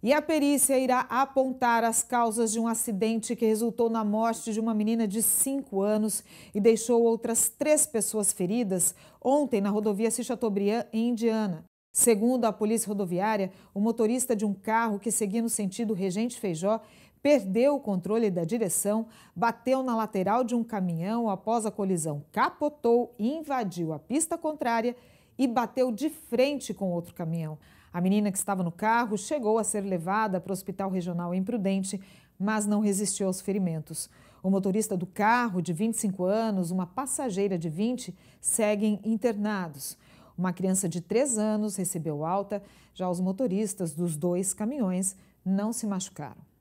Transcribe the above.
E a perícia irá apontar as causas de um acidente que resultou na morte de uma menina de 5 anos e deixou outras três pessoas feridas ontem na rodovia Chateaubriand, em Indiana. Segundo a Polícia Rodoviária, o motorista de um carro que seguia no sentido Regente Feijó perdeu o controle da direção, bateu na lateral de um caminhão após a colisão, capotou, invadiu a pista contrária e bateu de frente com outro caminhão. A menina que estava no carro chegou a ser levada para o Hospital Regional Imprudente, mas não resistiu aos ferimentos. O motorista do carro, de 25 anos, uma passageira de 20, seguem internados. Uma criança de 3 anos recebeu alta, já os motoristas dos dois caminhões não se machucaram.